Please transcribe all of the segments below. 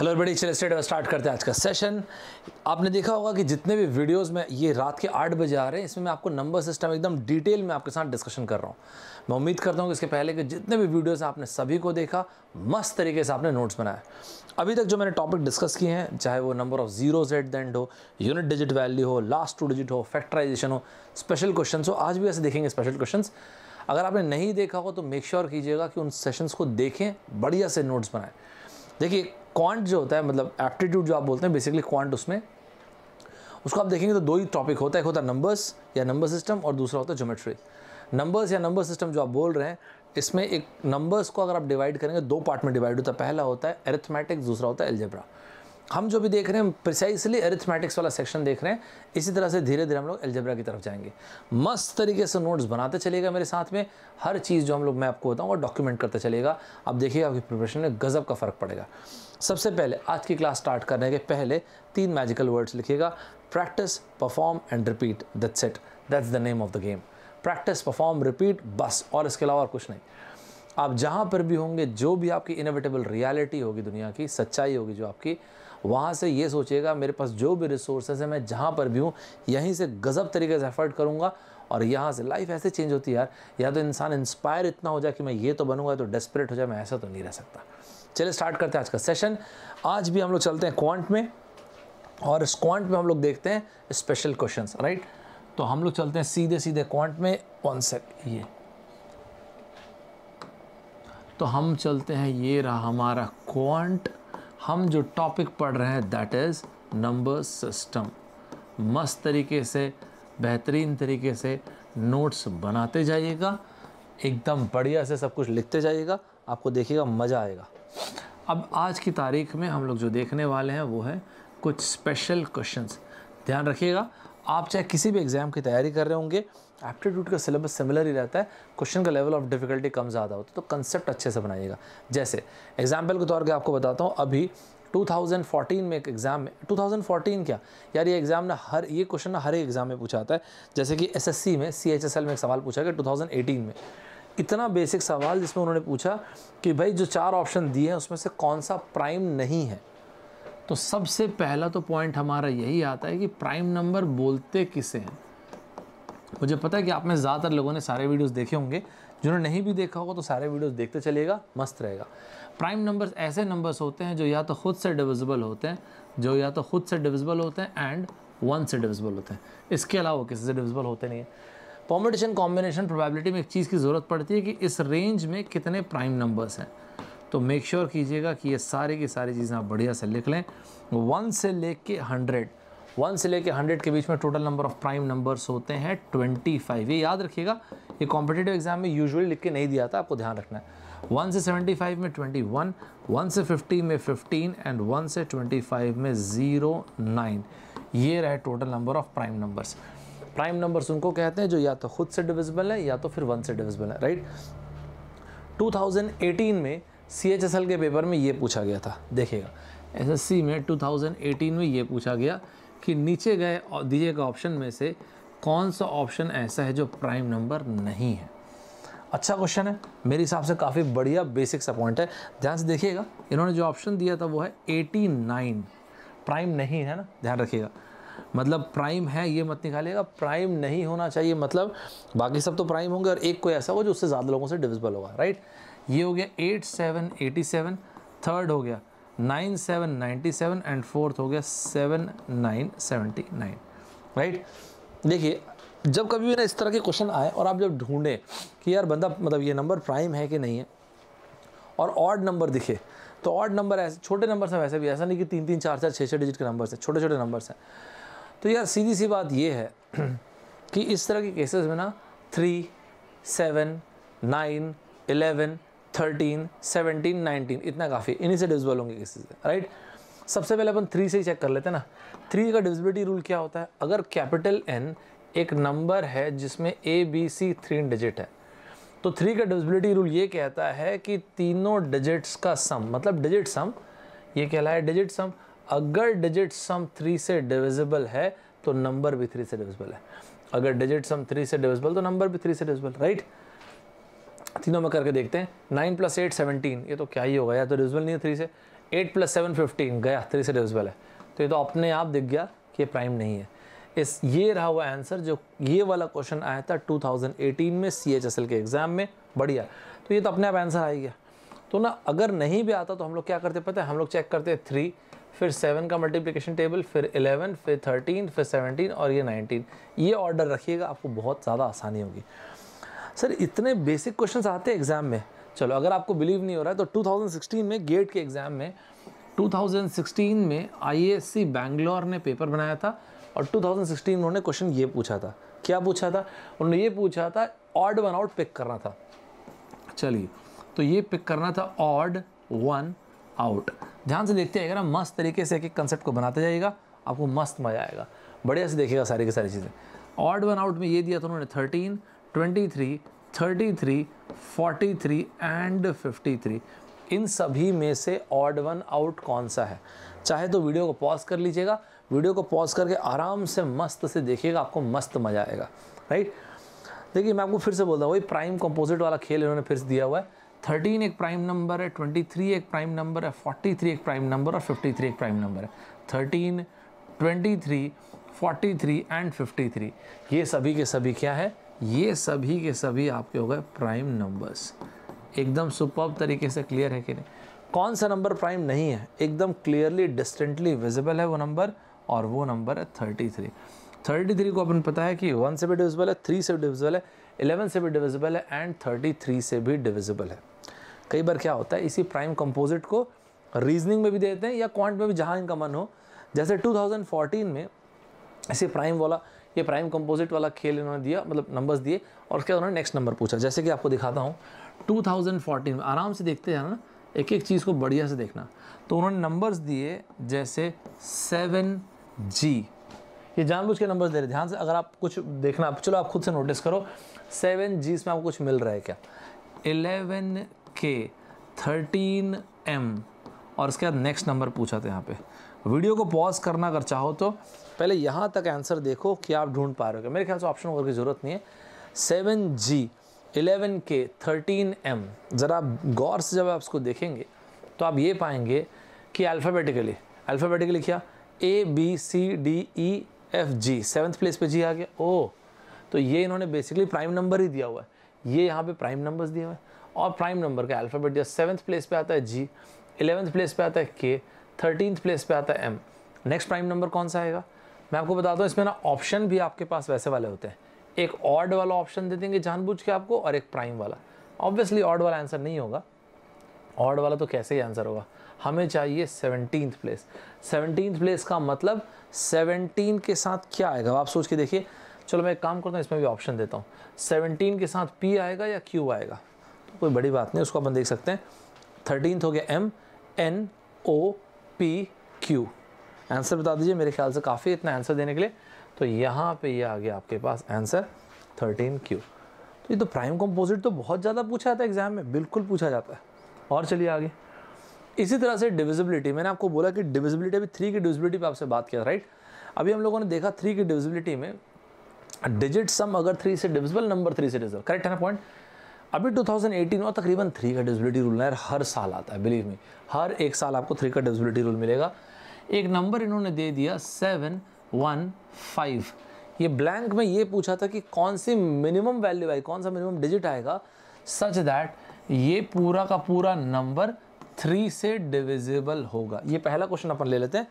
Hello बड़ी चलिए state start करते हैं आज का सेशन आपने देखा होगा कि जितने भी वीडियोस में ये रात के आठ बजे आ रहे हैं इसमें मैं आपको नंबर सिस्टम एकदम डिटेल में आपके साथ डिस्कशन कर रहा हूँ मैं उम्मीद करता हूँ कि इसके पहले के जितने भी वीडियोस आपने सभी को देखा मस्त तरीके से आपने नोट्स बनाए अभी तक जो मैंने टॉपिक डिस्कस किए हैं चाहे वो number of zero at the end हो यूनिट डिजिट वैल्यू हो लास्ट टू डिजिट हो फैक्ट्राइजेशन हो स्पेशल क्वेश्चन हो आज भी ऐसे देखेंगे स्पेशल क्वेश्चन अगर आपने नहीं देखा हो तो मेक श्योर कीजिएगा कि उन सेशंस को देखें बढ़िया से नोट्स बनाएं देखिए क्वांट जो होता है मतलब एप्टीट्यूड जो आप बोलते हैं बेसिकली क्वांट उसमें उसको आप देखेंगे तो दो ही टॉपिक होता है एक होता है नंबर्स या नंबर सिस्टम और दूसरा होता है ज्योमेट्री नंबर्स या नंबर सिस्टम जो आप बोल रहे हैं इसमें एक नंबर्स को अगर आप डिवाइड करेंगे दो पार्ट में डिवाइड होता है पहला होता है एरिथमेटिक्स दूसरा होता है एल्जेब्रा हम जो भी देख रहे हैं प्रिसाइसली एरिथमेटिक्स वाला सेक्शन देख रहे हैं इसी तरह से धीरे धीरे हम लोग एल्जब्रा की तरफ जाएंगे मस्त तरीके से नोट्स बनाते चलेगा मेरे साथ में हर चीज़ जो हम लोग मैं आपको बताऊँगा डॉक्यूमेंट करते चलेगा आप देखिएगा आपकी प्रिपरेशन में गज़ब का फ़र्क पड़ेगा सबसे पहले आज की क्लास स्टार्ट करने के पहले तीन मैजिकल वर्ड्स लिखिएगा practice perform and repeat that's it that's the name of the game practice perform repeat बस और इसके अलावा और कुछ नहीं आप जहाँ पर भी होंगे जो भी आपकी इनोवेटेबल रियलिटी होगी दुनिया की सच्चाई होगी जो आपकी वहाँ से ये सोचेगा मेरे पास जो भी रिसोर्सेज है मैं जहाँ पर भी हूँ यहीं से गज़ब तरीके से एफर्ट करूँगा और यहाँ से लाइफ ऐसे चेंज होती है यार या तो इंसान इंस्पायर इतना हो जाए कि मैं ये तो बनूंगा तो डेस्परेट हो जाए मैं ऐसा तो नहीं रह सकता चलिए स्टार्ट करते हैं आज का सेशन आज भी हम लोग चलते हैं क्वांट में और इस क्वांट में हम लोग देखते हैं स्पेशल क्वेश्चन राइट तो हम लोग चलते हैं सीधे सीधे क्वांट में वन सेक ये तो हम चलते हैं ये रहा हमारा क्वांट हम जो टॉपिक पढ़ रहे हैं दैट इज़ नंबर सिस्टम मस्त तरीके से बेहतरीन तरीके से नोट्स बनाते जाइएगा एकदम बढ़िया से सब कुछ लिखते जाइएगा आपको देखिएगा मज़ा आएगा अब आज की तारीख में हम लोग जो देखने वाले हैं वो है कुछ स्पेशल क्वेश्चंस ध्यान रखिएगा आप चाहे किसी भी एग्ज़ाम की तैयारी कर रहे होंगे एप्टीट्यूड का सिलेबस सिमिलर ही रहता है क्वेश्चन का लेवल ऑफ डिफिकल्टी कम ज़्यादा होता है तो कंसेप्ट अच्छे से बनाइएगा जैसे एग्जाम्पल के तौर पर आपको बताता हूँ अभी 2014 में एक एग्ज़ाम में 2014 क्या यार ये एग्ज़ाम ना हर ये क्वेश्चन ना हर एक एग्ज़ाम में पूछा आता है जैसे कि एसएससी में सीएचएसएल में एक सवाल पूछा गया 2018 में इतना बेसिक सवाल जिसमें उन्होंने पूछा कि भाई जो चार ऑप्शन दिए हैं उसमें से कौन सा प्राइम नहीं है तो सबसे पहला तो पॉइंट हमारा यही आता है कि प्राइम नंबर बोलते किसे हैं मुझे पता है कि आप में ज़्यादातर लोगों ने सारे वीडियोस देखे होंगे जिन्होंने नहीं भी देखा होगा तो सारे वीडियोस देखते चलिएगा मस्त रहेगा प्राइम नंबर्स ऐसे नंबर्स होते हैं जो या तो खुद से डिविजिबल होते हैं जो या तो खुद से डिविजिबल होते हैं एंड वन से डिविजिबल होते हैं इसके अलावा किसी से डिविजिबल होते नहीं है पॉम्पिटिशन कॉम्बिनेशन प्रोबेबिलिटी में एक चीज़ की ज़रूरत पड़ती है कि इस रेंज में कितने प्राइम नंबर्स हैं तो मेक श्योर sure कीजिएगा कि ये सारी की सारी चीज़ें आप बढ़िया से लिख लें वन से लेके के हंड्रेड वन से लेके हंड्रेड के बीच में total number of prime numbers होते हैं ट्वेंटी फाइव ये याद रखिएगा ये कॉम्पिटेटिव एग्जाम में यूजुअली लिख के नहीं दिया था आपको ध्यान रखना है वन से सेवेंटी फाइव में ट्वेंटी वन वन से फिफ्टी में फिफ्टीन एंड वन से ट्वेंटी फाइव में ज़ीरो नाइन ये रहे total number of prime numbers prime numbers उनको कहते हैं जो या तो खुद से डिविजिबल है या तो फिर वन से डिविजिबल है राइट 2018 में सी के पेपर में ये पूछा गया था देखिएगा एस में 2018 में ये पूछा गया कि नीचे गए दिए गए ऑप्शन में से कौन सा ऑप्शन ऐसा है जो प्राइम नंबर नहीं है अच्छा क्वेश्चन है मेरे हिसाब से काफ़ी बढ़िया बेसिक सा पॉइंट है ध्यान से देखिएगा इन्होंने जो ऑप्शन दिया था वो है एटी नाइन प्राइम नहीं है ना ध्यान रखिएगा मतलब प्राइम है ये मत निकालिएगा प्राइम नहीं होना चाहिए मतलब बाकी सब तो प्राइम होंगे और एक कोई ऐसा हो जो उससे ज़्यादा लोगों से डिविजिबल होगा राइट ये हो गया eight seven eighty seven third हो गया nine seven seven and fourth हो गया seven nine seventy nine right देखिए जब कभी भी ना इस तरह के क्वेश्चन आए और आप जब ढूंढें कि यार बंदा मतलब ये नंबर प्राइम है कि नहीं है और ऑड नंबर दिखे तो ऑड नंबर ऐसे छोटे नंबर हैं वैसे भी ऐसा नहीं कि तीन तीन चार चार छः छः डिजिट के नंबर हैं छोटे छोटे नंबर हैं तो यार सीधी सी बात ये है कि इस तरह के केसेस में ना three seven nine eleven thirteen seventeen nineteen इतना काफ़ी इन्हीं से डिविजिबल होंगे किसी से राइट सबसे पहले अपन थ्री से ही चेक कर लेते हैं ना थ्री का डिविजिबिलिटी रूल क्या होता है अगर कैपिटल एन एक नंबर है जिसमें A B C three digit है तो थ्री का डिविजिबिलिटी रूल ये कहता है कि तीनों डिजिट्स का सम मतलब डिजिट सम ये कहलाए डिजिट सम अगर डिजिट सम थ्री से डिविजिबल है तो नंबर भी थ्री से डिविजिबल है अगर डिजिट सम थ्री से डिविजिबल तो नंबर भी थ्री से डिविजिबल राइट right? तीनों में करके देखते हैं नाइन प्लस एट सेवनटीन ये तो क्या ही होगा या तो डिविजिबल नहीं है थ्री से एट प्लस सेवन फिफ्टीन गया थ्री से डिविजिबल है तो ये तो अपने आप दिख गया कि ये प्राइम नहीं है इस ये रहा हुआ आंसर जो ये वाला क्वेश्चन आया था 2018 में सी के एग्ज़ाम में बढ़िया तो ये तो अपने आप आंसर आ गया तो ना अगर नहीं भी आता तो हम लोग क्या करते पता है हम लोग चेक करते हैं थ्री फिर सेवन का मल्टीप्लिकेशन टेबल फिर एलेवन फिर थर्टीन फिर सेवनटीन और ये नाइनटीन ये ऑर्डर रखिएगा आपको बहुत ज़्यादा आसानी होगी सर इतने बेसिक क्वेश्चन आते हैं एग्ज़ाम में चलो अगर आपको बिलीव नहीं हो रहा है तो 2016 में गेट के एग्ज़ाम में 2016 में आईएससी बैंगलोर ने पेपर बनाया था और 2016 में उन्होंने क्वेश्चन ये पूछा था क्या पूछा था उन्होंने ये पूछा था ऑड वन आउट पिक करना था चलिए तो ये पिक करना था ऑड वन आउट ध्यान से देखते आएगा ना मस्त तरीके से एक एक कंसेप्ट को बनाते जाएगा आपको मस्त मज़ा आएगा बढ़िया से देखेगा सारी की सारी चीज़ें ऑड वन आउट में ये दिया था उन्होंने थर्टीन 23, 33, 43 एंड 53 इन सभी में से ऑड वन आउट कौन सा है चाहे तो वीडियो को पॉज कर लीजिएगा वीडियो को पॉज करके आराम से मस्त से देखिएगा आपको मस्त मज़ा आएगा राइट देखिए मैं आपको फिर से बोल रहा हूँ वही प्राइम कंपोजिट वाला खेल इन्होंने फिर से दिया हुआ है थर्टीन एक प्राइम नंबर है ट्वेंटी थ्री एक प्राइम नंबर है फोर्टी थ्री एक प्राइम नंबर और फिफ्टी थ्री एक प्राइम नंबर है thirteen twenty three forty three and fifty three ये सभी के सभी क्या है ये सभी के सभी आपके हो गए प्राइम नंबर्स एकदम सुपर तरीके से क्लियर है कि नहीं कौन सा नंबर प्राइम नहीं है एकदम क्लियरली डिस्टेंटली विजिबल है वो नंबर और वो नंबर है थर्टी थ्री थर्टी थ्री को अपन पता है कि वन से भी डिविजिबल है थ्री से भी डिविजिबल है एलेवन से भी डिविजिबल है एंड थर्टी थ्री से भी डिविजिबल है कई बार क्या होता है इसी प्राइम कंपोजिट को रीजनिंग में भी देते हैं या क्वांट में भी जहाँ इनका मन हो जैसे फोर्टीन में इसी प्राइम वाला ये प्राइम कंपोजिट वाला खेल इन्होंने दिया मतलब नंबर्स दिए और उसके बाद उन्होंने नेक्स्ट नंबर पूछा जैसे कि आपको दिखाता हूँ 2014 में आराम से देखते जाना ना एक एक चीज़ को बढ़िया से देखना तो उन्होंने नंबर्स दिए जैसे सेवन जी ये जानबूझ के नंबर्स दे रहे ध्यान से अगर आप कुछ देखना चलो आप खुद से नोटिस करो सेवन जी में आपको कुछ मिल रहा है क्या एलेवन के थर्टीन एम और इसके बाद नेक्स्ट नंबर पूछा था यहाँ पे वीडियो को पॉज करना अगर चाहो तो पहले यहाँ तक आंसर देखो कि आप ढूंढ पा रहे हो मेरे ख्याल से ऑप्शन होकर की ज़रूरत नहीं है seven G eleven K thirteen M ज़रा गौर से जब आप इसको देखेंगे तो आप ये पाएंगे कि अल्फ़ाबेटिकली अल्फ़ाबेटिकली क्या A B C D E F G seventh place पे जी आ गया ओ तो ये इन्होंने बेसिकली प्राइम नंबर ही दिया हुआ है ये यहाँ पे प्राइम नंबर्स दिए हुए हैं और प्राइम नंबर का अल्फ़ाबेट जब सेवन्थ प्लेस पे आता है जी एलेवंथ प्लेस पे आता है के थर्टीन प्लेस पे आता है एम नेक्स्ट प्राइम नंबर कौन सा आएगा मैं आपको बताता हूँ इसमें ना ऑप्शन भी आपके पास वैसे वाले होते हैं एक ऑड वाला ऑप्शन दे देंगे जानबूझ के आपको और एक प्राइम वाला ऑब्वियसली ऑड वाला आंसर नहीं होगा ऑड वाला तो कैसे ही आंसर होगा हमें चाहिए सेवनटीन प्लेस सेवनटीन प्लेस का मतलब सेवनटीन के साथ क्या आएगा आप सोच के देखिए चलो मैं एक काम करता हूँ इसमें भी ऑप्शन देता हूँ सेवनटीन के साथ पी आएगा या क्यू आएगा तो कोई बड़ी बात नहीं उसको अपन देख सकते हैं थर्टीन हो गया M N O P Q answer बता दीजिए मेरे ख्याल से काफ़ी इतना आंसर देने के लिए तो यहाँ पे ये यह आ गया आपके पास आंसर थर्टीन क्यू तो ये तो प्राइम कंपोजिट तो बहुत ज़्यादा पूछा जाता है एग्जाम में बिल्कुल पूछा जाता है और चलिए आगे इसी तरह से डिविजिबिलिटी मैंने आपको बोला कि डिविजिबिलिटी अभी थ्री की डिविजिबिलिटी पर आपसे बात किया राइट अभी हम लोगों ने देखा थ्री की डिविजिबिलिटी में डिजिट सम अगर थ्री से डिविजिबल नंबर थ्री से डिविजिबल करेक्ट है ना पॉइंट अभी 2018 में तकरीबन थ्री का डिजिबिलिटी रूल नायर हर साल आता है बिलीव मी हर एक साल आपको थ्री का डिजिबिलिटी रूल मिलेगा एक नंबर इन्होंने दे दिया सेवन वन फाइव ये ब्लैंक में ये पूछा था कि कौन सी मिनिमम वैल्यू आई कौन सा मिनिमम डिजिट आएगा सच दैट ये पूरा का पूरा नंबर थ्री से डिविजिबल होगा ये पहला क्वेश्चन अपन ले लेते हैं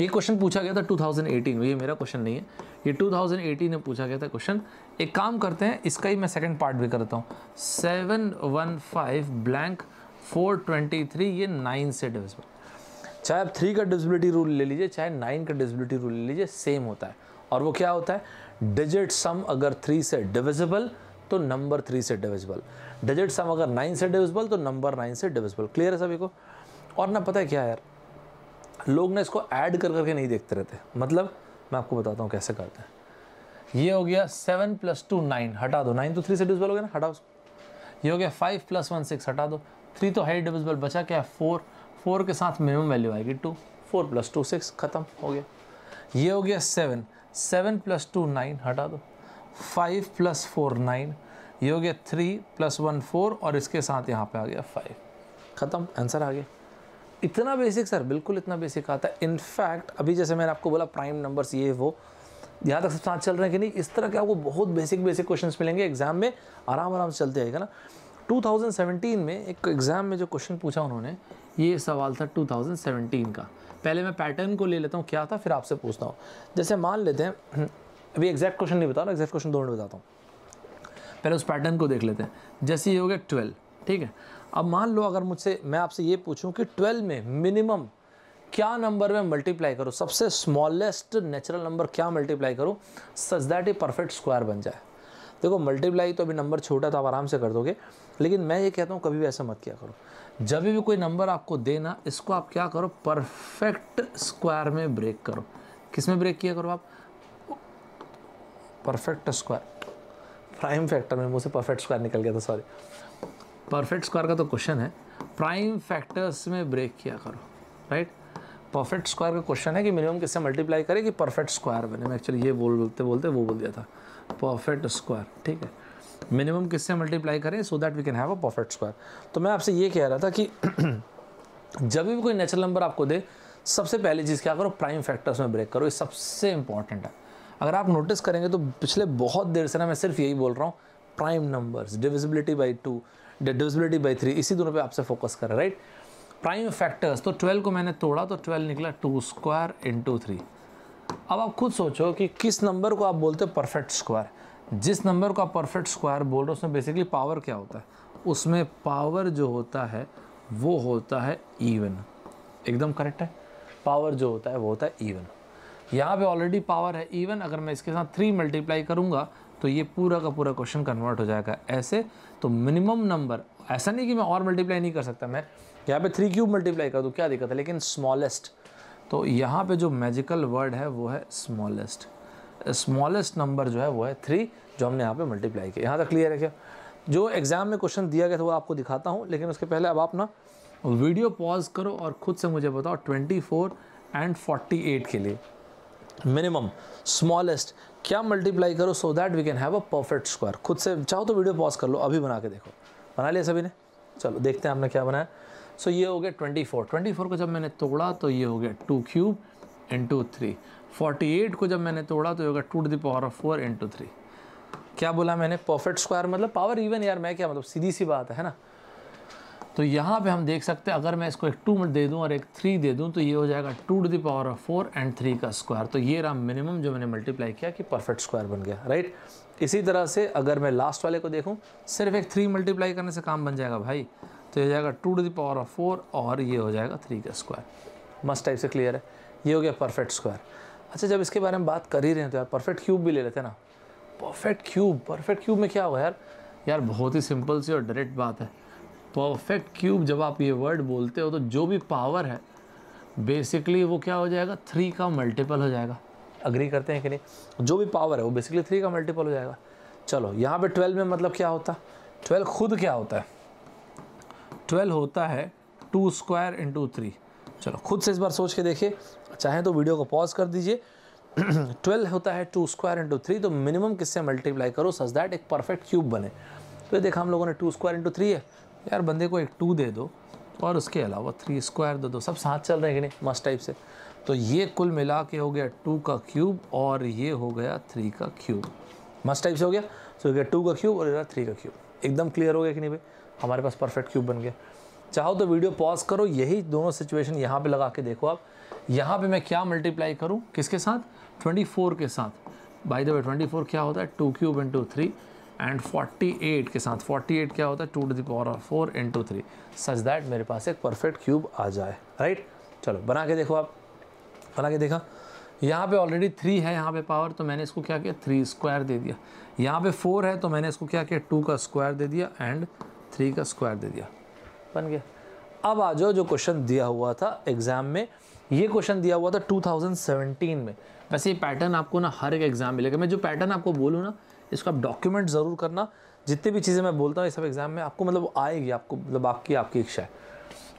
ये क्वेश्चन पूछा गया था 2018 में ये मेरा क्वेश्चन नहीं है ये 2018 में पूछा गया था क्वेश्चन एक काम करते हैं इसका ही मैं सेकंड पार्ट भी करता हूँ 715 ब्लैंक 423 ये नाइन से डिविजिबल चाहे आप थ्री का डिजिबिलिटी रूल ले लीजिए चाहे नाइन का डिजिबिलिटी रूल ले लीजिए सेम होता है और वो क्या होता है डिजिट सम अगर थ्री से डिविजिबल तो नंबर थ्री से डिविजिबल डिजिट सम अगर नाइन से डिविजिबल तो नंबर नाइन से डिविजिबल क्लियर है सभी को और ना पता है क्या यार लोग ना इसको ऐड कर करके नहीं देखते रहते मतलब मैं आपको बताता हूँ कैसे करते हैं ये हो गया सेवन प्लस टू नाइन हटा दो नाइन तो थ्री से डिविजिबल हो गया ना हटाओ उसको ये हो गया फाइव प्लस वन सिक्स हटा दो थ्री तो हाई डिविजिबल बचा क्या है फोर फोर के साथ मिनिमम वैल्यू आएगी two four plus two six खत्म हो गया ये हो गया seven seven plus two nine हटा दो फाइव प्लस फोर नाइन ये हो गया थ्री प्लस वन फोर और इसके साथ यहाँ पे आ गया फाइव ख़त्म आंसर आ गया इतना बेसिक सर बिल्कुल इतना बेसिक आता है इनफैक्ट अभी जैसे मैंने आपको बोला प्राइम नंबर्स ये वो यहाँ तक सब साथ चल रहे हैं कि नहीं इस तरह के आपको बहुत बेसिक बेसिक क्वेश्चन मिलेंगे एग्जाम में आराम आराम से चलते आएगा ना 2017 में एक एग्ज़ाम में जो क्वेश्चन पूछा उन्होंने ये सवाल था 2017 का पहले मैं पैटर्न को ले लेता हूँ क्या था फिर आपसे पूछता हूँ जैसे मान लेते हैं अभी एग्जैक्ट क्वेश्चन नहीं बता रहा एग्जैक्ट क्वेश्चन दो मिनट बताता हूँ पहले उस पैटर्न को देख लेते हैं जैसे ये हो गया ट्वेल्व ठीक है अब मान लो अगर मुझसे मैं आपसे ये पूछूं कि ट्वेल्व में मिनिमम क्या नंबर में मल्टीप्लाई करो सबसे स्मॉलेस्ट नेचुरल नंबर क्या मल्टीप्लाई करो such that a perfect square बन जाए देखो मल्टीप्लाई तो अभी नंबर छोटा था आप आराम से कर दोगे लेकिन मैं ये कहता हूँ कभी भी ऐसा मत किया करो जब भी कोई नंबर आपको देना इसको आप क्या करो परफेक्ट स्क्वायर में ब्रेक करो किस में ब्रेक किया करो आप परफेक्ट स्क्वायर प्राइम फैक्टर में मुझसे परफेक्ट स्क्वायर निकल गया था सॉरी परफेक्ट स्क्वायर का तो क्वेश्चन है प्राइम फैक्टर्स में ब्रेक किया करो राइट परफेक्ट स्क्वायर का क्वेश्चन है कि मिनिमम किससे मल्टीप्लाई करें कि परफेक्ट स्क्वायर बने मैं एक्चुअली ये बोल बोलते बोलते वो बोल दिया था परफेक्ट स्क्वायर ठीक है मिनिमम किससे मल्टीप्लाई करें so that we can have a perfect square तो मैं आपसे ये कह रहा था कि जब भी कोई नेचुरल नंबर आपको दे सबसे पहली चीज़ क्या करो प्राइम फैक्टर्स में ब्रेक करो ये सबसे इंपॉर्टेंट है अगर आप नोटिस करेंगे तो पिछले बहुत देर से ना मैं सिर्फ यही बोल रहा हूँ prime numbers divisibility by two divisibility by three इसी दोनों पे आपसे फोकस कर करें राइट प्राइम फैक्टर्स तो ट्वेल्व को मैंने तोड़ा तो ट्वेल्व निकला टू स्क्वायर इंटू थ्री अब आप खुद सोचो कि किस नंबर को आप बोलते हो परफेक्ट स्क्वायर जिस नंबर को आप परफेक्ट स्क्वायर बोल रहे हो उसमें बेसिकली पावर क्या होता है उसमें पावर जो होता है वो होता है इवन एकदम करेक्ट है पावर जो होता है वो होता है इवन यहाँ पे ऑलरेडी पावर है इवन अगर मैं इसके साथ थ्री मल्टीप्लाई करूँगा तो ये पूरा का पूरा क्वेश्चन कन्वर्ट हो जाएगा ऐसे तो मिनिमम नंबर ऐसा नहीं कि मैं और मल्टीप्लाई नहीं कर सकता मैं यहाँ पे थ्री क्यूब मल्टीप्लाई कर दूँ क्या दिक्कत है लेकिन स्मॉलेस्ट तो यहाँ पे जो मैजिकल वर्ड है वो है स्मॉलेस्ट स्मॉलेस्ट नंबर जो है वो है थ्री जो हमने यहाँ पे मल्टीप्लाई किया यहाँ तक क्लियर है क्या जो एग्ज़ाम में क्वेश्चन दिया गया था वो आपको दिखाता हूँ लेकिन उसके पहले अब आप ना वीडियो पॉज करो और ख़ुद से मुझे बताओ twenty four and forty eight के लिए मिनिमम स्मॉलेस्ट क्या मल्टीप्लाई करो so that we can have a perfect square खुद से चाहो तो वीडियो पॉज कर लो अभी बना के देखो बना लिया सभी ने चलो देखते हैं हमने क्या बनाया सो so, ये हो गया ट्वेंटी फोर ट्वेंटी फोर को जब मैंने तोड़ा तो ये हो गया two cube into three forty eight को जब मैंने तोड़ा तो ये हो गया two to the power of four into three क्या बोला मैंने परफेक्ट स्क्वायर मतलब पावर इवन यार मैं क्या मतलब सीधी सी बात है ना तो यहाँ पे हम देख सकते हैं अगर मैं इसको एक टू दे दूँ और एक थ्री दे दूँ तो ये हो जाएगा two to the power of four and three का स्क्वायर तो ये रहा मिनिमम जो मैंने मल्टीप्लाई किया कि परफेक्ट स्क्वायर बन गया राइट इसी तरह से अगर मैं लास्ट वाले को देखूँ सिर्फ एक थ्री मल्टीप्लाई करने से काम बन जाएगा भाई तो ये हो जाएगा two to the power of four और ये हो जाएगा थ्री का स्क्वायर मस्त टाइप से क्लियर है ये हो गया परफेक्ट स्क्वायर अच्छा जब इसके बारे में बात कर ही रहे हैं तो यार परफेक्ट क्यूब भी ले लेते हैं ना परफेक्ट क्यूब परफेक्ट क्यूब में क्या हुआ यार यार बहुत ही सिंपल सी और डायरेक्ट बात है परफेक्ट क्यूब जब आप ये वर्ड बोलते हो तो जो भी पावर है बेसिकली वो क्या हो जाएगा थ्री का मल्टीपल हो जाएगा अग्री करते हैं कि नहीं जो भी पावर है वो बेसिकली थ्री का मल्टीपल हो जाएगा चलो यहाँ पे ट्वेल्व में मतलब क्या होता ट्वेल्व खुद क्या होता है ट्वेल्व होता है टू स्क्वायर इंटू थ्री चलो खुद से इस बार सोच के देखिए चाहे तो वीडियो को पॉज कर दीजिए ट्वेल्व होता है टू स्क्वायर इंटू थ्री तो मिनिमम किससे मल्टीप्लाई करो सच दैट एक परफेक्ट क्यूब बने तो ये देखा हम लोगों ने टू स्क्वायर इंटू थ्री है यार बंदे को एक टू दे दो और उसके अलावा थ्री स्क्वायर दे दो सब साथ चल रहे हैं कि नहीं मस्ट टाइप से तो ये कुल मिला के हो गया टू का क्यूब और ये हो गया थ्री का क्यूब मस्त टाइप से हो गया सो हो गया टू का क्यूब और इधर थ्री का क्यूब एकदम क्लियर हो गया कि नहीं भाई हमारे पास परफेक्ट क्यूब बन गया चाहो तो वीडियो पॉज करो यही दोनों सिचुएशन यहाँ पर लगा के देखो आप यहाँ पर मैं क्या मल्टीप्लाई करूँ किसके साथ ट्वेंटी के साथ बाई द वे फोर क्या होता है two cube into three and 48 के साथ 48 क्या होता है टू टू दावर power of four into three such that मेरे पास एक परफेक्ट क्यूब आ जाए राइट चलो बना के देखो आप बना के देखा यहाँ पे ऑलरेडी थ्री है यहाँ पे पावर तो मैंने इसको क्या किया थ्री स्क्वायर दे दिया यहाँ पे फोर है तो मैंने इसको क्या किया टू का स्क्वायर दे दिया एंड थ्री का स्क्वायर दे दिया बन गया अब आ जाओ जो क्वेश्चन दिया हुआ था एग्ज़ाम में ये क्वेश्चन दिया हुआ था 2017 में वैसे ये पैटर्न आपको ना हर एक एग्ज़ाम मिलेगा मैं जो पैटर्न आपको बोलूँ ना इसको आप डॉक्यूमेंट ज़रूर करना जितनी भी चीज़ें मैं बोलता हूँ इस सब एग्ज़ाम में आपको मतलब आएगी आपको मतलब आपकी आपकी इच्छा है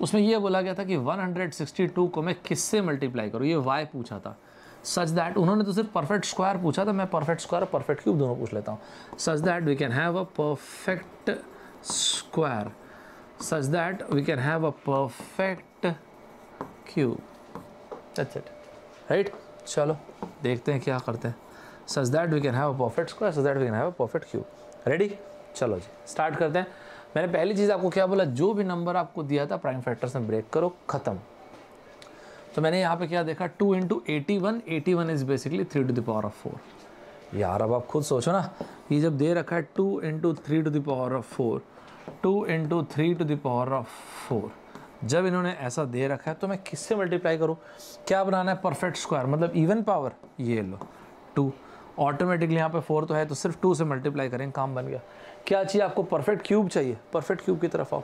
उसमें यह बोला गया था कि 162 को मैं किससे मल्टीप्लाई करूँ ये वाई पूछा था सच दैट उन्होंने तो सिर्फ परफेक्ट स्क्वायर पूछा था मैं परफेक्ट स्क्वायर और परफेक्ट क्यूब दोनों पूछ लेता हूँ such that we can have a perfect square such that we can have a perfect cube अच्छा राइट चलो देखते हैं क्या करते हैं such that we can have a perfect square such that we can have a perfect cube ready चलो जी start करते हैं मैंने पहली चीज़ आपको क्या बोला जो भी नंबर आपको दिया था प्राइम फैक्टर्स में ब्रेक करो खत्म तो मैंने यहाँ पे क्या देखा two into eighty one eighty one is basically three to the power of four यार अब आप खुद सोचो ना ये जब दे रखा है two into three to the power of four two into three to the power of four जब इन्होंने ऐसा दे रखा है तो मैं किससे मल्टीप्लाई करूँ क्या बनाना है परफेक्ट स्क्वायर मतलब इवन पावर ये लो टू ऑटोमेटिकली यहाँ पे फोर तो है तो सिर्फ टू से मल्टीप्लाई करें काम बन गया क्या चाहिए आपको परफेक्ट क्यूब चाहिए परफेक्ट क्यूब की तरफ आओ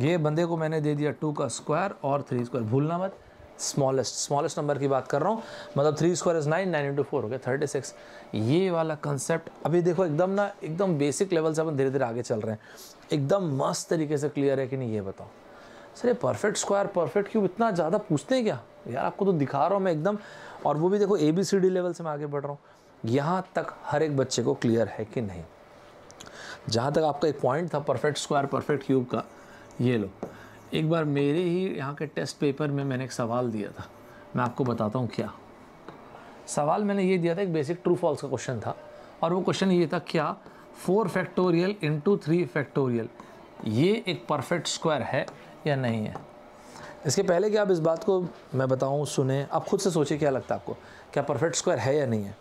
ये बंदे को मैंने दे दिया टू का स्क्वायर और थ्री स्क्वायर भूलना मत स्मॉलेस्ट स्मॉलेस्ट नंबर की बात कर रहा हूँ मतलब three square is nine nine into four हो गया थर्टी सिक्स ये वाला कंसेप्ट अभी देखो एकदम ना एकदम बेसिक लेवल से अपन धीरे धीरे आगे चल रहे हैं एकदम मस्त तरीके से क्लियर है कि नहीं ये बताओ सर ये परफेक्ट स्क्वायर परफेक्ट क्यूब इतना ज़्यादा पूछते हैं क्या यार आपको तो दिखा रहा हूँ मैं एकदम और वो भी देखो A B C D level से मैं आगे बढ़ रहा हूँ यहाँ तक हर एक बच्चे को क्लियर है कि नहीं जहाँ तक आपका एक पॉइंट था परफेक्ट स्क्वायर परफेक्ट क्यूब का ये लो एक बार मेरे ही यहाँ के टेस्ट पेपर में मैंने एक सवाल दिया था मैं आपको बताता हूँ क्या सवाल मैंने ये दिया था एक बेसिक ट्रू फॉल्स का क्वेश्चन था और वो क्वेश्चन ये था क्या four factorial into three factorial ये एक परफेक्ट स्क्वायर है या नहीं है इसके पहले कि आप इस बात को मैं बताऊं सुने आप खुद से सोचिए क्या लगता है आपको क्या परफेक्ट स्क्वायर है या नहीं है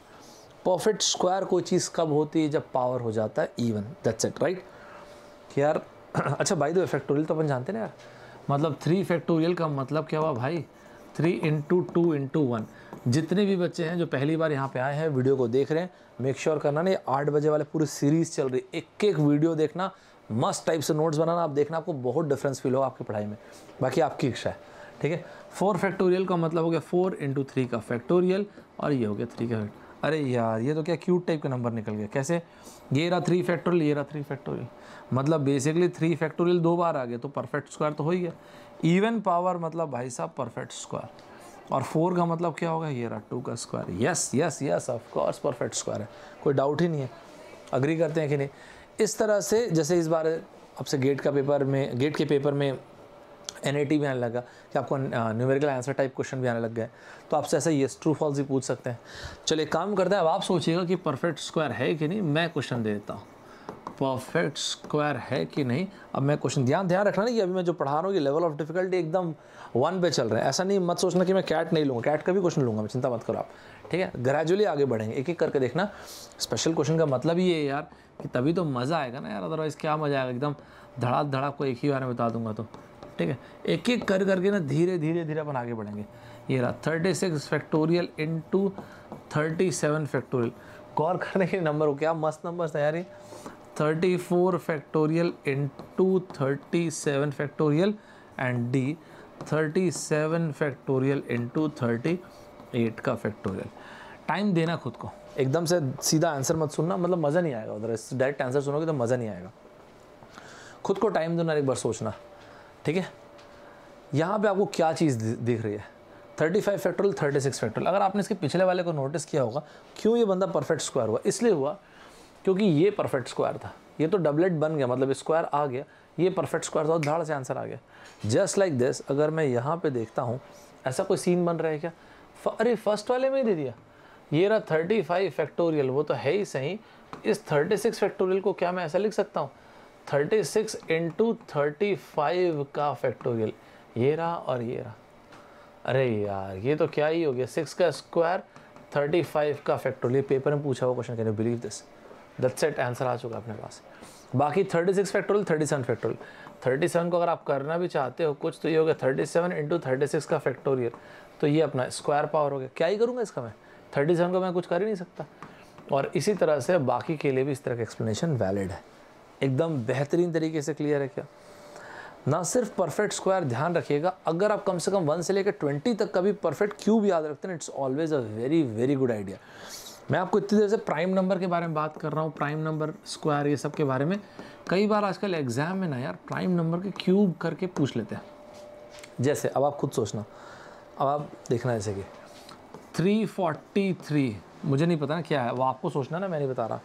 परफेक्ट स्क्वायर कोई चीज़ कब होती है जब पावर हो जाता है इवन दैट्स इट राइट यार अच्छा भाई दो फैक्टोरियल तो अपन जानते ना यार मतलब थ्री फैक्टोरियल का मतलब क्या हुआ भाई three into two into one जितने भी बच्चे हैं जो पहली बार यहाँ पे आए हैं वीडियो को देख रहे हैं मेक श्योर sure करना नहीं आठ बजे वाले पूरी सीरीज़ चल रही है एक एक वीडियो देखना मस्त टाइप से नोट्स बनाना आप देखना आपको बहुत डिफरेंस फील होगा आपकी पढ़ाई में बाकी आपकी इच्छा है ठीक है फोर फैक्टोरियल का मतलब हो गया फोर इंटू थ्री का फैक्टोरियल और ये हो गया थ्री का फैक्टोरियल अरे यार ये तो क्या क्यूट टाइप का नंबर निकल गया कैसे ये रहा थ्री फैक्टोरियल ये रहा थ्री फैक्टोरियल मतलब बेसिकली थ्री फैक्टोरियल दो बार आ गए तो परफेक्ट स्क्वायर तो हो ही गया इवन पावर मतलब भाई साहब परफेक्ट स्क्वायर और फोर का मतलब क्या होगा ये रहा टू का square yes yes yes of course perfect square है कोई डाउट ही नहीं है अग्री करते हैं कि नहीं इस तरह से जैसे इस बार आपसे गेट का पेपर में गेट के पेपर में एन भी आने लगा कि आपको न्यूमेरिकल आंसर टाइप क्वेश्चन भी आने लग गए तो आपसे ऐसा येस ट्रू फॉल्स ही पूछ सकते हैं चलिए काम करते हैं अब आप सोचिएगा कि परफेक्ट स्क्वायर है कि नहीं मैं क्वेश्चन दे देता हूँ परफेक्ट स्क्वायर है कि नहीं अब मैं क्वेश्चन ध्यान ध्यान रखना नहीं कि अभी मैं जो पढ़ा रहा हूँ कि लेवल ऑफ डिफिकल्टी एकदम वन पे चल रहा है ऐसा नहीं मत सोचना कि मैं कैट नहीं लूँगा कैट का भी क्वेश्चन लूँगा मैं चिंता मत करो आप ठीक है ग्रेजुअली आगे बढ़ेंगे एक एक करके देखना स्पेशल क्वेश्चन का मतलब ये है यार कि तभी तो मज़ा आएगा ना यार अदरवाइज़ क्या मज़ा आएगा एकदम धड़ाधड़ा को एक ही बार में बता दूंगा तो ठीक है एक एक कर करके ना धीरे धीरे धीरे अपन आगे बढ़ेंगे ये रहा thirty six factorial into thirty seven factorial गौर करने के नंबर हो क्या मस्त नंबर है यार ये thirty four factorial into thirty seven factorial and the thirty seven factorial into thirty eight का फैक्टोरियल टाइम देना खुद को एकदम से सीधा आंसर मत सुनना मतलब मज़ा नहीं आएगा उधर डायरेक्ट आंसर सुनोगे तो मज़ा नहीं आएगा खुद को टाइम देना एक बार सोचना ठीक है यहाँ पे आपको क्या चीज़ दिख रही है 35 फैक्टोरियल सिक्स फैक्टोरियल अगर आपने इसके पिछले वाले को नोटिस किया होगा क्यों ये बंदा परफेक्ट स्क्वायर हुआ इसलिए हुआ क्योंकि ये परफेक्ट स्क्वायर था ये तो डबलेट बन गया मतलब स्क्वायर आ गया ये परफेक्ट स्क्वायर था और धाड़ से आंसर आ गया जस्ट लाइक दिस अगर मैं यहाँ पर देखता हूँ ऐसा कोई सीन बन रहा है क्या अरे फर्स्ट वाले में ही दे दिया ये रहा थर्टी फाइव फैक्टोरियल वो तो है ही सही इस थर्टी सिक्स फैक्टोरियल को क्या मैं ऐसा लिख सकता हूँ thirty six into thirty five का फैक्टोरियल ये रहा और ये रहा अरे यार ये तो क्या ही हो गया सिक्स का स्क्वायर थर्टी फाइव का फैक्टोरियल पेपर में पूछा हुआ question can you believe this that set answer आ चुका अपने पास बाकी thirty six factorial thirty seven factorial thirty seven को अगर आप करना भी चाहते हो कुछ तो ये हो गया thirty seven into thirty six का फैक्टोरियल तो ये अपना स्क्वायर पावर हो गया क्या ही करूँगा इसका मैं थर्टी सेवन को मैं कुछ कर ही नहीं सकता और इसी तरह से बाकी के लिए भी इस तरह का एक्सप्लेनेशन वैलिड है एकदम बेहतरीन तरीके से क्लियर है क्या ना सिर्फ परफेक्ट स्क्वायर ध्यान रखिएगा अगर आप कम से कम वन से लेकर ट्वेंटी तक का भी परफेक्ट क्यूब याद रखते हैं it's always a very very good idea मैं आपको इतनी देर से प्राइम नंबर के बारे में बात कर रहा हूँ प्राइम नंबर स्क्वायर ये सब के बारे में कई बार आजकल एग्जाम में ना यार प्राइम नंबर के क्यूब करके पूछ लेते हैं जैसे अब आप खुद सोचना अब आप देखना जैसे कि थ्री फोर्टी थ्री मुझे नहीं पता ना क्या है वो आपको सोचना ना मैं नहीं बता रहा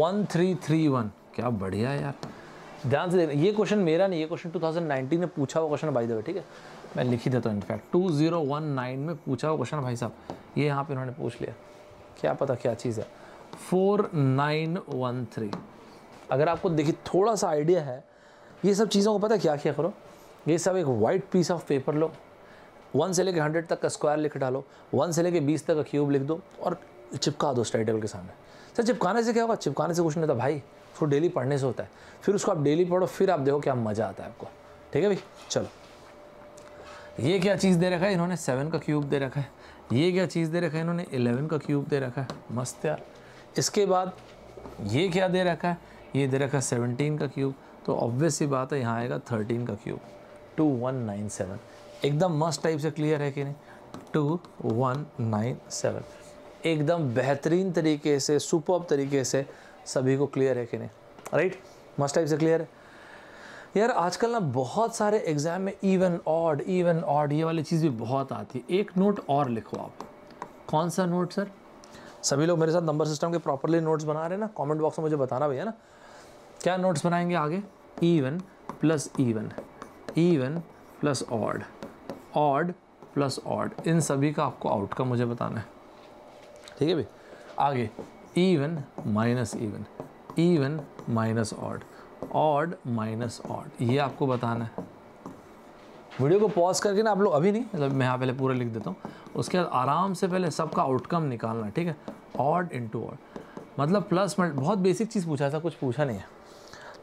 वन थ्री थ्री वन क्या बढ़िया यार ध्यान से देखना ये क्वेश्चन मेरा नहीं ये क्वेश्चन 2019 में पूछा हुआ क्वेश्चन भाई देवे ठीक है मैं लिखी देता हूँ इनफैक्ट 2019 में पूछा हुआ क्वेश्चन भाई साहब ये यहाँ पे उन्होंने पूछ लिया क्या पता क्या चीज़ है थ्री अगर आपको देखिए थोड़ा सा आइडिया है ये सब चीज़ों को पता क्या क्या करो ये सब एक वाइट पीस ऑफ पेपर लो वन से लेकर हंड्रेड तक का स्क्वायर लिख डालो वन से लेकर बीस तक का क्यूब लिख दो और चिपका दो स्टडी के सामने सर चिपकाने से क्या होगा चिपकाने से कुछ नहीं था भाई उसको डेली पढ़ने से होता है फिर उसको आप डेली पढ़ो फिर आप देखो क्या मज़ा आता है आपको ठीक है भाई चलो ये क्या चीज़ दे रखा है इन्होंने सेवन का क्यूब दे रखा है ये क्या चीज़ दे रखा है इन्होंने एलेवन का क्यूब दे रखा है मस्त यार इसके बाद ये क्या दे रखा है ये दे रखा है सेवनटीन का क्यूब तो ऑब्वियस ही बात है यहाँ आएगा थर्टीन का cube two one nine seven एकदम मस्त टाइप से क्लियर है कि नहीं टू वन नाइन सेवन एकदम बेहतरीन तरीके से सुपर तरीके से सभी को क्लियर है कि नहीं राइट मस्ट टाइप से क्लियर है यार आजकल ना बहुत सारे एग्जाम में इवन ऑड इवन ऑड ये वाली चीज़ भी बहुत आती है एक नोट और लिखो आप कौन सा नोट सर सभी लोग मेरे साथ नंबर सिस्टम के प्रॉपरली नोट्स बना रहे हैं ना कमेंट बॉक्स में मुझे बताना भैया ना क्या नोट्स बनाएंगे आगे even plus even even plus odd odd plus odd इन सभी का आपको आउटकम मुझे बताना है ठीक है भाई आगे even minus even even minus odd odd minus odd ये आपको बताना है वीडियो को पॉज करके ना आप लोग अभी नहीं मतलब मैं यहाँ पहले पूरा लिख देता हूँ उसके बाद आराम से पहले सबका आउटकम निकालना ठीक है ऑड इंटू ऑड मतलब प्लस बहुत बेसिक चीज़ पूछा था कुछ पूछा नहीं है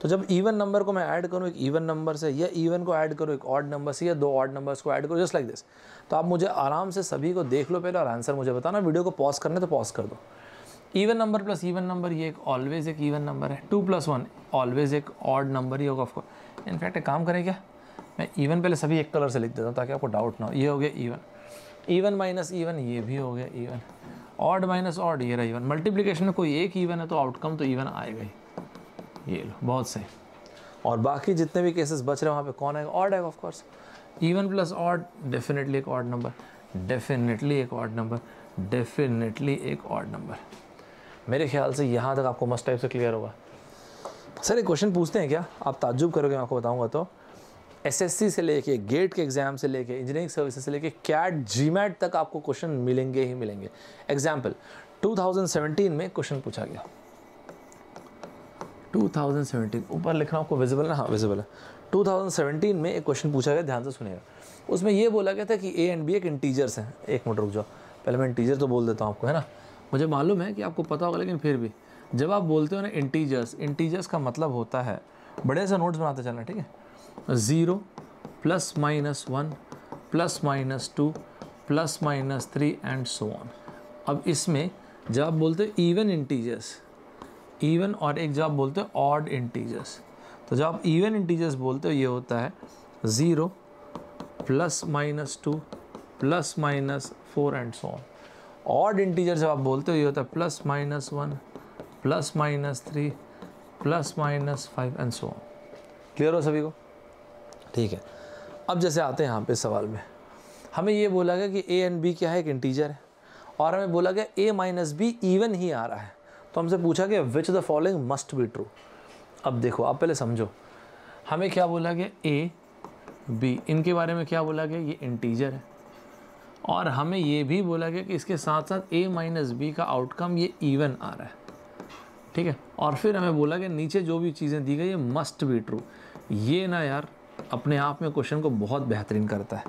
तो जब इवन नंबर को मैं ऐड करूँ एक इवन नंबर से या इवन को ऐड करूँ एक ऑड नंबर से या दो ऑड नंबर्स को ऐड करूँ जस्ट लाइक दिस तो आप मुझे आराम से सभी को देख लो पहले और आंसर मुझे बताना वीडियो को पॉज करना तो पॉज कर दो even number plus even number ये एक ऑलवेज एक इवन नंबर है टू प्लस वन ऑलवेज एक ऑड नंबर ही होगा ऑफकोर्स इनफैक्ट एक काम करें क्या मैं इवन पहले सभी एक कलर से लिख देता हूँ ताकि आपको डाउट ना हो ये हो गया इवन इवन माइनस इवन ये भी हो गया इवन ऑड माइनस ऑड ये रहा इवन मल्टीप्लीकेशन में कोई एक इवन है तो आउटकम तो इवन आएगा ही ये लो बहुत सही और बाकी जितने भी केसेस बच रहे हैं वहाँ पे कौन आएगा ऑड आएगा of course even plus odd definitely एक ऑड नंबर डेफिनेटली एक ऑड नंबर डेफिनेटली एक ऑड नंबर मेरे ख्याल से यहाँ तक आपको मस्त टाइप से क्लियर होगा सर एक क्वेश्चन पूछते हैं क्या आप ताज्जुब करोगे मैं आपको बताऊँगा तो एसएससी से लेके गेट के एग्ज़ाम से लेके इंजीनियरिंग सर्विसेज से लेके कैट जीमैट तक आपको क्वेश्चन मिलेंगे ही मिलेंगे एग्जाम्पल 2017 में क्वेश्चन पूछा गया 2017 ऊपर लिख रहा हूँ आपको विजिबल ना हाँ विजिबल है 2017 में एक क्वेश्चन पूछा गया ध्यान से सुनिएगा उसमें यह बोला गया था कि ए एंड बी एक इंटीजर्स हैं एक मिनट रुक जाओ पहले मैं इंटीजर तो बोल देता हूँ आपको है ना मुझे मालूम है कि आपको पता होगा लेकिन फिर भी जब आप बोलते हो ना इंटीजर्स इंटीजर्स का मतलब होता है बड़े से नोट्स बनाते चलना ठीक है zero plus minus one plus minus two plus minus three and so on अब इसमें जब आप बोलते हो इवन इंटीजर्स इवन और एक जब आप बोलते हो ऑड इंटीजर्स तो जब आप इवन इंटीजर्स बोलते हो ये होता है zero plus minus two plus minus four and so on odd integer जब आप बोलते हो ये होता है plus minus one plus minus three plus minus five and so clear हो सभी को ठीक है अब जैसे आते हैं यहाँ पे सवाल में हमें ये बोला गया कि ए एंड बी क्या है एक इंटीजर है और हमें बोला गया ए माइनस बी इवन ही आ रहा है तो हमसे पूछा गया which the following must be true अब देखो आप पहले समझो हमें क्या बोला गया ए बी इनके बारे में क्या बोला गया ये इंटीजर है और हमें ये भी बोला गया कि इसके साथ साथ ए माइनस बी का आउटकम ये इवन आ रहा है ठीक है और फिर हमें बोला गया नीचे जो भी चीज़ें दी गई ये मस्ट बी ट्रू ये ना यार अपने आप में क्वेश्चन को बहुत बेहतरीन करता है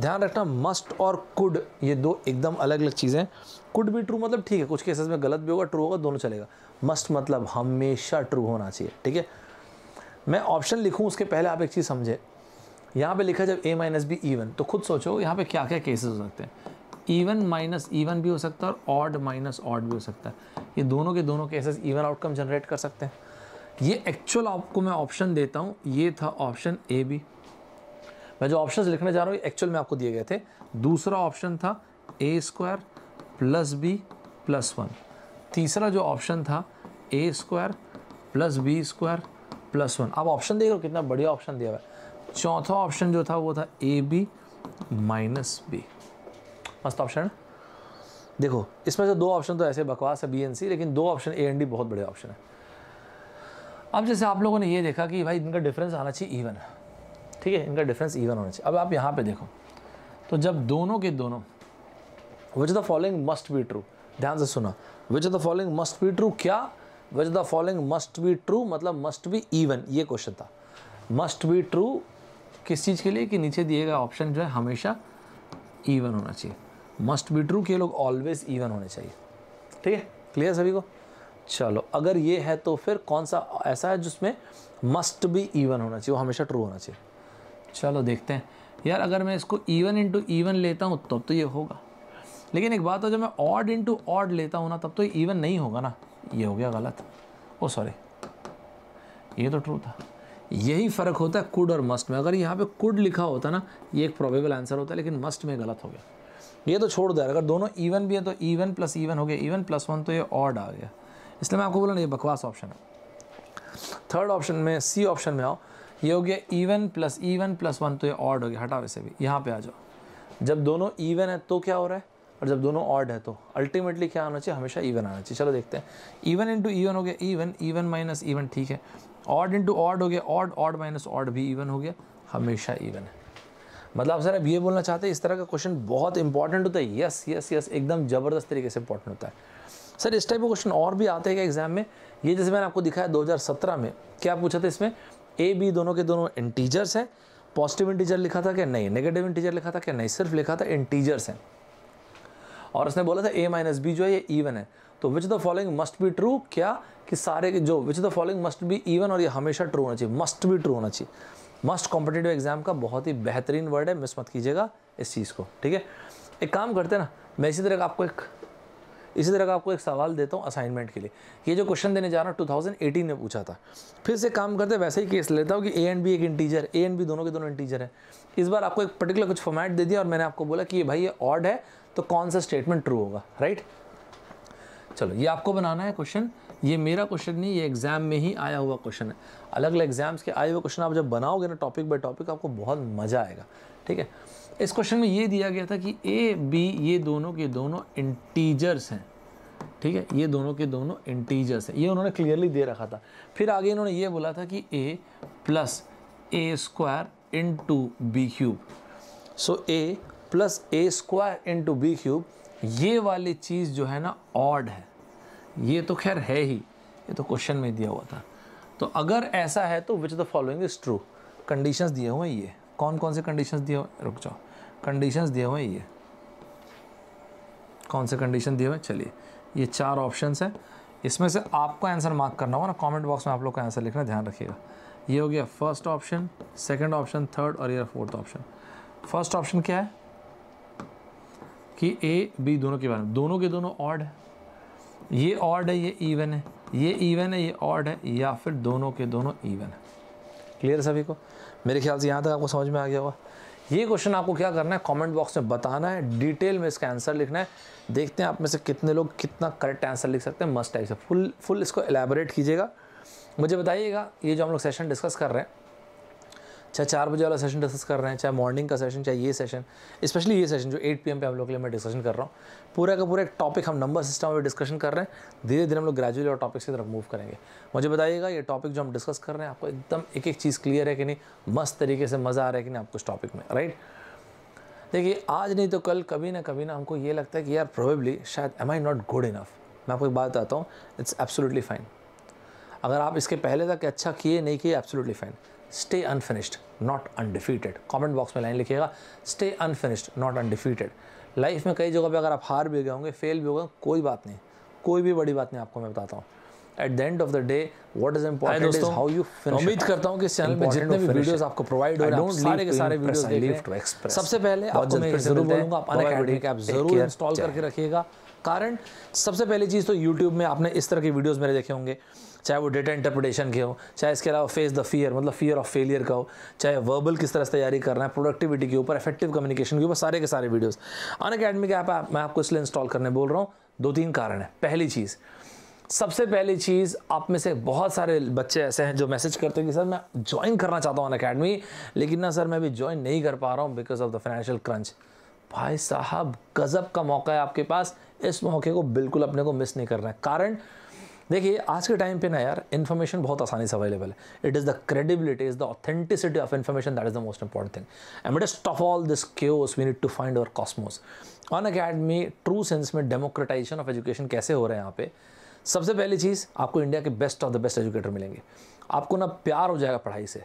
ध्यान रखना मस्ट और कुड ये दो एकदम अलग अलग चीज़ें कुड भी ट्रू मतलब ठीक है कुछ केसेस में गलत भी होगा ट्रू होगा दोनों चलेगा मस्ट मतलब हमेशा ट्रू होना चाहिए ठीक है मैं ऑप्शन लिखूँ उसके पहले आप एक चीज़ समझें यहाँ पे लिखा जब ए माइनस बी ईवन तो खुद सोचो यहाँ पे क्या क्या केसेस हो सकते हैं ईवन माइनस ईवन भी हो सकता है और ऑड माइनस ऑड भी हो सकता है ये दोनों के दोनों केसेस ईवन आउटकम जनरेट कर सकते हैं ये एक्चुअल आपको मैं ऑप्शन देता हूँ ये था ऑप्शन ए बी मैं जो ऑप्शन लिखने जा रहा हूँ एक्चुअल में आपको दिए गए थे दूसरा ऑप्शन था A square plus B plus one तीसरा जो ऑप्शन था A square plus B square plus one आप ऑप्शन देख रहे हो कितना बढ़िया ऑप्शन दिया हुआ है चौथा ऑप्शन जो था वो था ए बी माइनस बी मस्त ऑप्शन देखो इसमें से दो ऑप्शन तो ऐसे बकवास है बी एन सी लेकिन दो ऑप्शन ए एन डी बहुत बड़े ऑप्शन है अब जैसे आप लोगों ने ये देखा कि भाई इनका डिफरेंस आना चाहिए इवन ठीक है इनका डिफरेंस इवन होना चाहिए अब आप यहाँ पे देखो तो जब दोनों के दोनों which the following must be true ध्यान से सुना which the following must be true क्या which the following must be true मतलब मस्ट बी इवन ये क्वेश्चन था मस्ट बी ट्रू किस चीज़ के लिए कि नीचे दिए गए ऑप्शन जो है हमेशा ईवन होना चाहिए मस्ट बी ट्रू कि लोग ऑलवेज ईवन होने चाहिए ठीक है क्लियर सभी को चलो अगर ये है तो फिर कौन सा ऐसा है जिसमें मस्ट बी ईवन होना चाहिए वो हमेशा ट्रू होना चाहिए चलो देखते हैं यार अगर मैं इसको ईवन इंटू ईवन लेता हूँ तब तो ये होगा लेकिन एक बात हो तो, जब मैं ऑड इंटू ऑड लेता हूँ ना तब तो ईवन नहीं होगा ना ये हो गया गलत ओ सॉरी ये तो ट्रू था यही फ़र्क होता है कुड और मस्ट में अगर यहाँ पे कुड लिखा होता ना ये एक प्रोबेबल आंसर होता है लेकिन मस्ट में गलत हो गया ये तो छोड़ दिया अगर दोनों इवन भी है तो इवन प्लस ईवन हो गया इवन प्लस वन तो ये ऑड आ गया इसलिए मैं आपको बोला ना ये बकवास ऑप्शन है थर्ड ऑप्शन में सी ऑप्शन में आओ ये हो गया even plus even plus one तो ये ऑड हो गया हटा वैसे भी यहाँ पर आ जाओ जब दोनों ईवन है तो क्या हो रहा है और जब दोनों ऑड है तो अल्टीमेटली क्या होना चाहिए हमेशा इवन आना चाहिए चलो देखते हैं इवन इंटू इवन हो गया इवन इवन माइनस इवन ठीक है ऑड इंटू ऑड हो गया ऑड ऑड माइनस ऑड भी इवन हो गया हमेशा इवन है मतलब सर अब ये बोलना चाहते हैं इस तरह का क्वेश्चन बहुत इंपॉर्टेंट होता है यस यस यस एकदम ज़बरदस्त तरीके से इंपॉर्टेंट होता है सर इस टाइप के क्वेश्चन और भी आते हैं क्या एग्जाम में ये जैसे मैंने आपको दिखाया सत्रह में क्या पूछा था इसमें ए बी दोनों के दोनों इंटीजर्स हैं पॉजिटिव इंटीजर लिखा था क्या नहीं नेगेटिव इंटीजर लिखा था क्या नहीं सिर्फ लिखा था इंटीजर्स हैं और उसने बोला था ए माइनस बी जो है ये ईवन है तो which the following must be true क्या कि सारे जो which the following must be even और ये हमेशा ट्रू होना चाहिए मस्ट भी ट्रू होना चाहिए मस्ट कॉम्पिटेटिव एग्जाम का बहुत ही बेहतरीन वर्ड है मिस मत कीजिएगा इस चीज़ को ठीक है एक काम करते हैं ना मैं इसी तरह का आपको एक इसी तरह का आपको एक सवाल देता हूँ असाइनमेंट के लिए ये जो क्वेश्चन देने जा रहा हूँ 2018 में पूछा था फिर से काम करते वैसे ही केस लेता हूँ कि ए एंड बी एक इंटीजर ए एंड बी दोनों के दोनों इंटीजर है इस बार आपको एक पर्टिकुलर कुछ फॉर्मेट दे दिया और मैंने आपको बोला कि ये भाई ये ऑड है तो कौन सा स्टेटमेंट ट्रू होगा राइट चलो ये आपको बनाना है क्वेश्चन ये मेरा क्वेश्चन नहीं ये एग्ज़ाम में ही आया हुआ क्वेश्चन है अलग अलग एग्जाम्स के आए हुए क्वेश्चन आप जब बनाओगे ना टॉपिक बाय टॉपिक आपको बहुत मज़ा आएगा ठीक है इस क्वेश्चन में ये दिया गया था कि ए बी ये दोनों के दोनों इंटीजर्स हैं ठीक है ये दोनों के दोनों इंटीजर्स हैं ये उन्होंने क्लियरली दे रखा था फिर आगे इन्होंने ये बोला था कि A plus A square into B cube so A plus A square into B cube ये वाली चीज़ जो है ना ऑड है ये तो खैर है ही ये तो क्वेश्चन में दिया हुआ था तो अगर ऐसा है तो which the following is true conditions दिए हुए हैं ये कौन कौन से कंडीशंस दिए हुए रुक जाओ कंडीशंस दिए हुए हैं ये कौन से कंडीशन दिए हुए चलिए ये चार ऑप्शंस हैं इसमें से आपको आंसर मार्क करना होगा ना कमेंट बॉक्स में आप लोग का आंसर लिखना ध्यान रखिएगा ये हो गया first option second option third और ये फोर्थ ऑप्शन फर्स्ट ऑप्शन क्या है कि ए बी दोनों के बारे में दोनों के दोनों ऑड है ये ऑड है ये इवन है ये इवन है ये ऑड है या फिर दोनों के दोनों इवन है क्लियर है सभी को मेरे ख्याल से यहाँ तक आपको समझ में आ गया होगा ये क्वेश्चन आपको क्या करना है कमेंट बॉक्स में बताना है डिटेल में इसका आंसर लिखना है देखते हैं आप में से कितने लोग कितना करेक्ट आंसर लिख सकते हैं मस्ट टाइप से फुल फुल इसको एलेबोरेट कीजिएगा मुझे बताइएगा ये जो हम लोग सेशन डिस्कस कर रहे हैं चाहे चार बजे वाला सेशन डिस्कस कर रहे हैं चाहे मॉर्निंग का सेशन चाहे ये सेशन स्पेशली ये सेशन जो 8 पीएम पे हम लोग के लिए मैं डिस्कशन कर रहा हूँ पूरा का पूरा एक टॉपिक हम नंबर सिस्टम में डिस्कशन कर रहे हैं धीरे धीरे हम लोग ग्रेजुअली और टॉपिक्स की तरफ मूव करेंगे मुझे बताइएगा ये टॉपिक जो हम डिस्कस कर रहे हैं आपको एकदम एक एक चीज़ क्लियर है कि नहीं मस्त तरीके से मज़ा आ रहा है कि नहीं आपको इस टॉपिक में राइट देखिए आज नहीं तो कल कभी ना कभी ना हमको ये लगता है कि यार प्रोबेबली शायद am I not good enough मैं आपको एक बात बताता हूँ इट्स एब्सोल्युटली फाइन अगर आप इसके पहले तक अच्छा किए नहीं किए absolutely fine stay unfinished not undefeated comment box में लाइन लिखिएगा stay unfinished not undefeated life में कई जगह पे अगर आप हार भी गए होंगे फेल भी हो गए कोई बात नहीं कोई भी बड़ी बात नहीं आपको मैं बताता हूँ at the end of the day what is important is how you finish उम्मीद करता हूँ कि इस चैनल में जितने भी वीडियोस आपको प्रोवाइड हो रहे हैं सारे के सारे वीडियोस लीव टू एक्सप्रेस सबसे पहले आपको मैं जरूर बोलूंगा आप अनअकैडमी ऐप जरूर इंस्टॉल करके रखिएगा कारण सबसे पहली चीज़ तो YouTube में आपने इस तरह की वीडियोज़ मेरे देखे होंगे चाहे वो डेटा इंटरप्रिटेशन के हो चाहे इसके अलावा फेस द फियर मतलब फियर ऑफ फेलियर का हो चाहे वर्बल किस तरह से तैयारी करना है प्रोडक्टिविटी के ऊपर इफेक्टिव कम्युनिकेशन के ऊपर सारे के सारे वीडियोज़ अन अकेडमी के ऐप आप, मैं आपको इसलिए इंस्टॉल करने बोल रहा हूँ दो तीन कारण है पहली चीज़ सबसे पहली चीज़ आप में से बहुत सारे बच्चे ऐसे हैं जो मैसेज करते हैं कि सर मैं ज्वाइन करना चाहता हूँ अन अकेडमी लेकिन ना सर मैं अभी ज्वाइन नहीं कर पा रहा हूँ because of the financial crunch भाई साहब गज़ब का मौका है आपके पास इस मौके को बिल्कुल अपने को मिस नहीं करना है कारण देखिए आज के टाइम पे ना यार इन्फॉर्मेशन बहुत आसानी से अवेलेबल है it is the credibility is the authenticity of information that is the most important thing and it stop all this chaos we need to find our cosmos on academy true sense में democratization of education कैसे हो रहा है यहाँ पे सबसे पहली चीज़ आपको इंडिया के best of the best educator मिलेंगे आपको ना प्यार हो जाएगा पढ़ाई से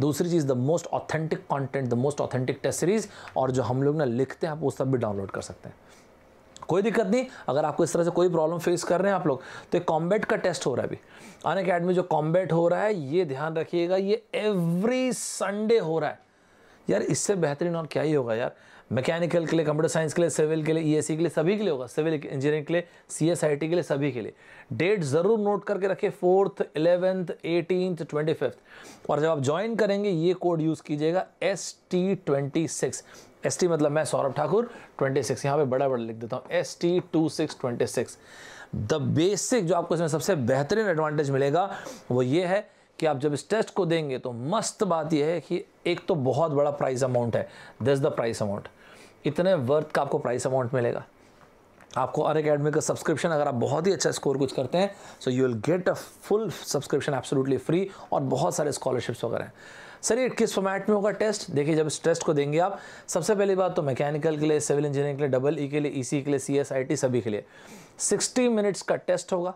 दूसरी चीज़ the most authentic content the most authentic test series और जो हम लोग ना लिखते हैं आप वो सब भी डाउनलोड कर सकते हैं कोई दिक्कत नहीं अगर आपको इस तरह से कोई प्रॉब्लम फेस कर रहे हैं आप लोग तो एक कॉम्बैट का टेस्ट हो रहा है अभी अन अकेडमी जो कॉम्बैट हो रहा है ये ध्यान रखिएगा ये एवरी संडे हो रहा है यार इससे बेहतरीन और क्या ही होगा यार मैकेनिकल के लिए कंप्यूटर साइंस के लिए सिविल के लिए ईएससी e के लिए सभी के लिए होगा सिविल इंजीनियरिंग के लिए सीएसआईटी के लिए सभी के लिए डेट ज़रूर नोट करके रखिए fourth eleventh eighteenth twenty fifth और जब आप ज्वाइन करेंगे ये कोड यूज़ कीजिएगा S T twenty six S T मतलब मैं सौरभ ठाकुर 26 यहाँ पे बड़ा बड़ा लिख देता हूँ S T two six twenty six the basic जो आपको इसमें सबसे बेहतरीन एडवांटेज मिलेगा वो ये है कि आप जब इस टेस्ट को देंगे तो मस्त बात यह है कि एक तो बहुत बड़ा प्राइस अमाउंट है दिस द प्राइस अमाउंट इतने वर्थ का आपको प्राइस अमाउंट मिलेगा आपको अर अकेडमी का सब्सक्रिप्शन अगर आप बहुत ही अच्छा स्कोर कुछ करते हैं so you will get a full subscription absolutely free और बहुत सारे स्कॉलरशिप्स वगैरह हैं सर ये किस फॉर्मेट में होगा टेस्ट देखिए जब इस टेस्ट को देंगे आप सबसे पहली बात तो मैकेनिकल के लिए सिविल इंजीनियरिंग के लिए डबल ई e के लिए ई e के लिए सी एस आई टी सभी के लिए सिक्सटी मिनट्स का टेस्ट होगा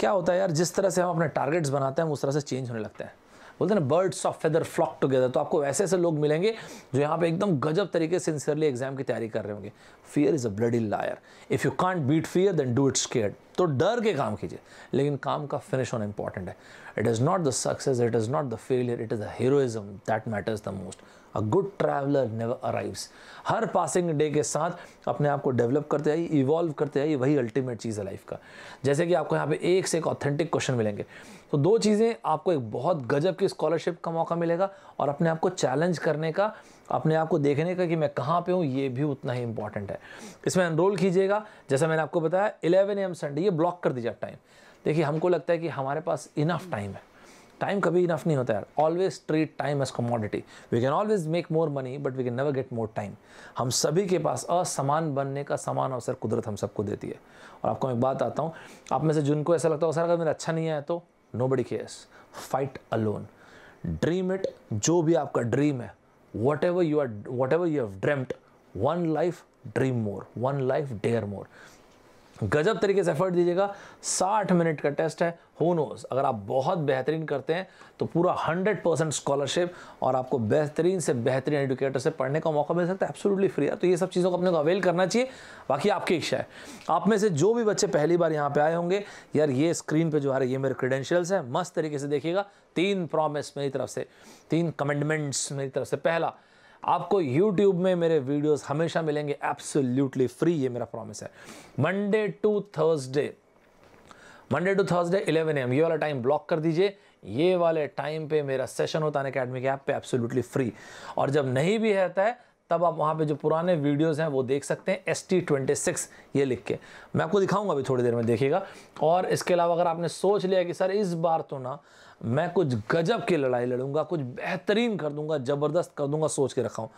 क्या होता है यार जिस तरह से हम अपने टारगेट्स बनाते हैं उस तरह से चेंज होने लगता है बोलते हैं ना birds of feather flock together तो आपको ऐसे ऐसे लोग मिलेंगे जो यहाँ पे एकदम गजब तरीके से सिंसियरली एग्जाम की तैयारी कर रहे होंगे fear is a in liar if you can't beat fear then do it care तो डर के काम कीजिए लेकिन काम का फिनिश होना इंपॉर्टेंट है it is not the success it is not the failure it is the heroism that matters the most a good traveller never arrives हर पासिंग डे के साथ अपने आप को डेवलप करते आई इवॉल्व करते आई वही अल्टीमेट चीज़ है लाइफ का जैसे कि आपको यहाँ पे एक से एक ऑथेंटिक क्वेश्चन मिलेंगे तो दो चीज़ें आपको एक बहुत गजब की स्कॉलरशिप का मौका मिलेगा और अपने आप को चैलेंज करने का अपने आप को देखने का कि मैं कहाँ पे हूँ ये भी उतना ही इंपॉर्टेंट है इसमें एनरोल कीजिएगा जैसा मैंने आपको बताया इलेवन एम संडे ये ब्लॉक कर दीजिए टाइम देखिए हमको लगता है कि हमारे पास इनफ टाइम है टाइम कभी इनफ नहीं होता है always treat time as commodity we can always make more money but we can never get more time हम सभी के पास असमान बनने का समान अवसर कुदरत हम सबको देती है और आपको मैं एक बात आता हूँ आप में से जिनको ऐसा लगता है सर अगर मेरा अच्छा नहीं आया तो nobody cares fight alone dream it जो भी आपका ड्रीम है whatever you are whatever you have dreamt one life dream more one life dare more गजब तरीके से एफर्ट दीजिएगा 60 मिनट का टेस्ट है हो नोज अगर आप बहुत बेहतरीन करते हैं तो पूरा 100 परसेंट स्कॉलरशिप और आपको बेहतरीन से बेहतरीन एडुकेटर से पढ़ने का मौका मिल सकता है एब्सोल्युटली फ्री है तो ये सब चीज़ों को अपने को अवेल करना चाहिए बाकी आपकी इच्छा है आप में से जो भी बच्चे पहली बार यहाँ पर आए होंगे यार ये स्क्रीन पर जो आ रही है मेरे क्रीडेंशियल्स हैं मस्त तरीके से देखिएगा तीन प्रॉमिस मेरी तरफ से तीन कमेंडमेंट्स मेरी तरफ से पहला आपको यूट्यूब में मेरे वीडियोस हमेशा मिलेंगे एब्सोल्यूटली फ्री ये मेरा प्रॉमिस है Monday to Thursday Monday to Thursday 11 AM ये वाला टाइम ब्लॉक कर दीजिए ये वाले टाइम पे मेरा सेशन होता है अकेडमी के ऐप पे एब्सोल्यूटली फ्री और जब नहीं भी रहता है तब आप वहाँ पे जो पुराने वीडियोस हैं वो देख सकते हैं एस टी ट्वेंटी सिक्स ये लिख के मैं आपको दिखाऊंगा अभी थोड़ी देर में देखिएगा और इसके अलावा अगर आपने सोच लिया कि सर इस बार तो ना मैं कुछ गजब की लड़ाई लड़ूंगा कुछ बेहतरीन कर दूंगा ज़बरदस्त कर दूंगा सोच के रखा हूँ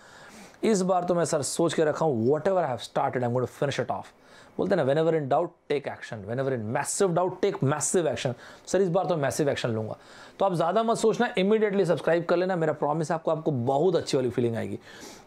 इस बार तो मैं सर सोच के रखा हूँ whatever I have started I am gonna finish it off बोलते ना whenever in doubt take action whenever in massive doubt take massive action sir इस बार तो मैसिव एक्शन लूंगा तो आप ज़्यादा मत सोचना इमीडिएटली सब्सक्राइब कर लेना मेरा प्रॉमिस आपको आपको बहुत अच्छी वाली फीलिंग आएगी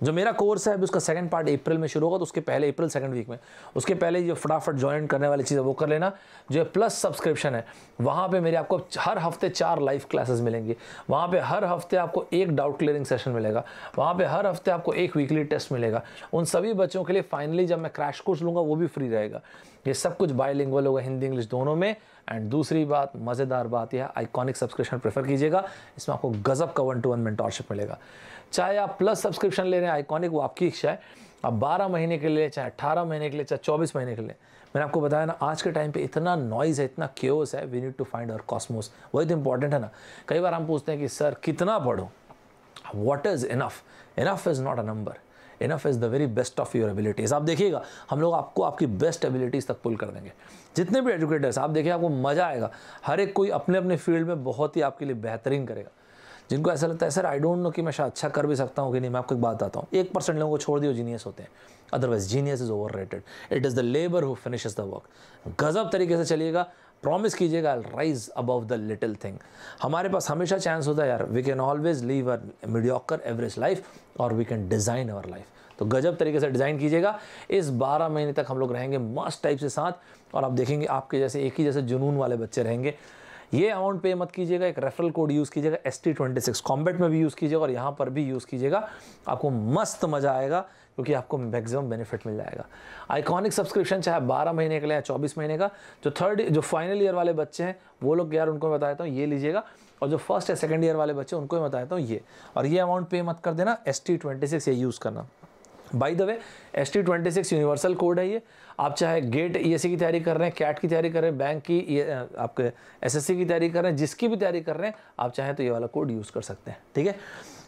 जो मेरा कोर्स है अभी उसका सेकंड पार्ट अप्रैल में शुरू होगा तो उसके पहले अप्रैल सेकंड वीक में उसके पहले जो फटाफट ज्वाइन करने वाली चीज़ है वो कर लेना जो प्लस सब्सक्रिप्शन है वहाँ पर मेरे आपको हर हफ्ते चार लाइव क्लासेस मिलेंगी वहाँ पर हर हफ्ते आपको एक डाउट क्लियरिंग सेशन मिलेगा वहाँ पर हर हफ्ते आपको एक वीकली टेस्ट मिलेगा उन सभी बच्चों के लिए फाइनली जब मैं क्रैश कोर्स लूँगा वो भी फ्री जाएगा ये सब कुछ बाईलिंगुअल होगा हिंदी इंग्लिश दोनों में एंड दूसरी बात मज़ेदार बात यह आइकॉनिक सब्सक्रिप्शन प्रेफर कीजिएगा इसमें आपको गज़ब का वन टू वन मेंटोरशिप मिलेगा चाहे आप प्लस सब्सक्रिप्शन ले रहे हैं आइकॉनिक वो आपकी इच्छा है आप 12 महीने के लिए चाहे 18 महीने के लिए चाहे 24 महीने के लिए मैंने आपको बताया ना आज के टाइम पे इतना नॉइज़ है इतना क्योस है we need to find our cosmos वही तो इंपॉर्टेंट है ना कई बार हम पूछते हैं कि सर कितना पढ़ो what is enough enough is not a number enough is the very best of your abilities आप देखिएगा हम लोग आपको आपकी बेस्ट एबिलिटीज़ तक पुल कर देंगे जितने भी एजुकेटर्स आप देखिए आपको मज़ा आएगा हर एक कोई अपने अपने फील्ड में बहुत ही आपके लिए बेहतरीन करेगा जिनको ऐसा लगता है सर आई डोंट नो कि मैं शायद अच्छा कर भी सकता हूँ कि नहीं मैं आपको एक बात आता हूँ एक परसेंट लोगों को छोड़ दियो जीनियस होते हैं otherwise genius is overrated it is the labour who finishes the work गजब तरीके से चलिएगा प्रॉमिस कीजिएगा rise above the little thing हमारे पास हमेशा चांस होता है यार we can always live a mediocre average life और we can design our life तो गजब तरीके से डिज़ाइन कीजिएगा इस 12 महीने तक हम लोग रहेंगे मस्त टाइप से साथ और आप देखेंगे आपके जैसे एक ही जैसे जुनून वाले बच्चे रहेंगे ये अमाउंट पे मत कीजिएगा एक रेफरल कोड यूज़ कीजिएगा S T twenty six combat में भी यूज़ कीजिएगा और यहाँ पर भी यूज़ कीजिएगा आपको मस्त मज़ा आएगा क्योंकि आपको मैक्सिमम बेनिफिट मिल जाएगा आइकॉनिक सब्सक्रिप्शन चाहे बारह महीने का लें या चौबीस महीने का जो थर्ड जो फाइनल ईयर वाले बच्चे हैं वो लोग यार उनको मैं बताता हूँ ये लीजिएगा और जो फर्स्ट या सेकेंड ईयर वाले बच्चे उनको मैं बताता हूँ ये और ये अमाउंट पे मत कर देना एस टी ट्वेंटी सिक्स ये यूज़ करना by the way S T twenty six universal code है ये आप चाहे गेट ई e की तैयारी कर रहे हैं कैट की तैयारी कर रहे हैं बैंक की आपके सी की तैयारी कर रहे हैं जिसकी भी तैयारी कर रहे हैं आप चाहे तो ये वाला कोड यूज़ कर सकते हैं ठीक है